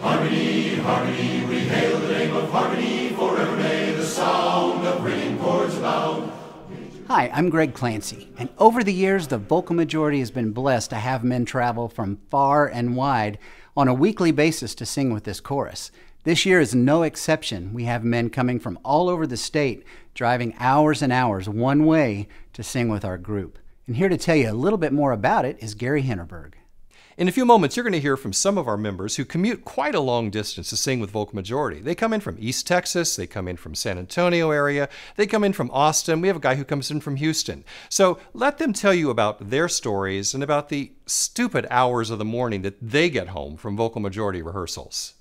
Harmony, harmony, we hail the name of harmony, forever may the sound of ringing chords abound. Hi, I'm Greg Clancy, and over the years, the vocal majority has been blessed to have men travel from far and wide on a weekly basis to sing with this chorus. This year is no exception. We have men coming from all over the state, driving hours and hours one way to sing with our group. And here to tell you a little bit more about it is Gary Hinnerberg. In a few moments, you're going to hear from some of our members who commute quite a long distance to sing with Vocal Majority. They come in from East Texas, they come in from San Antonio area, they come in from Austin. We have a guy who comes in from Houston. So let them tell you about their stories and about the stupid hours of the morning that they get home from Vocal Majority rehearsals.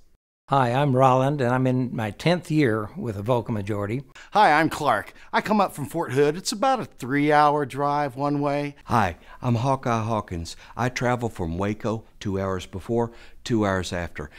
Hi, I'm Rolland, and I'm in my 10th year with a vocal majority. Hi, I'm Clark. I come up from Fort Hood. It's about a three hour drive one way. Hi, I'm Hawkeye Hawkins. I travel from Waco two hours before, two hours after.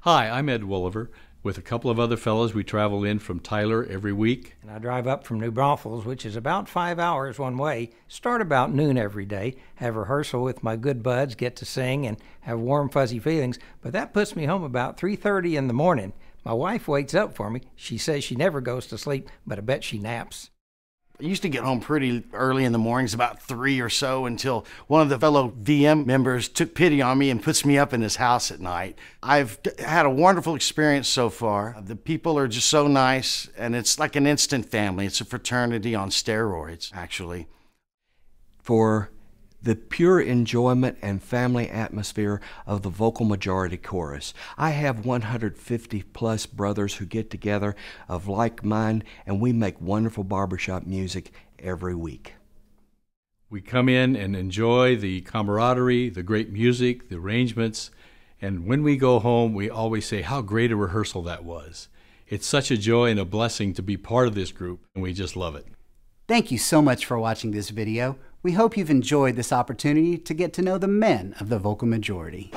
Hi, I'm Ed Wolliver. With a couple of other fellows, we travel in from Tyler every week. And I drive up from New Braunfels, which is about five hours one way, start about noon every day, have rehearsal with my good buds, get to sing, and have warm, fuzzy feelings. But that puts me home about 3.30 in the morning. My wife wakes up for me. She says she never goes to sleep, but I bet she naps. I used to get home pretty early in the mornings, about three or so, until one of the fellow VM members took pity on me and puts me up in his house at night. I've had a wonderful experience so far. The people are just so nice, and it's like an instant family. It's a fraternity on steroids, actually. For the pure enjoyment and family atmosphere of the vocal majority chorus. I have 150 plus brothers who get together of like mind, and we make wonderful barbershop music every week. We come in and enjoy the camaraderie, the great music, the arrangements, and when we go home, we always say how great a rehearsal that was. It's such a joy and a blessing to be part of this group, and we just love it. Thank you so much for watching this video. We hope you've enjoyed this opportunity to get to know the men of the vocal majority.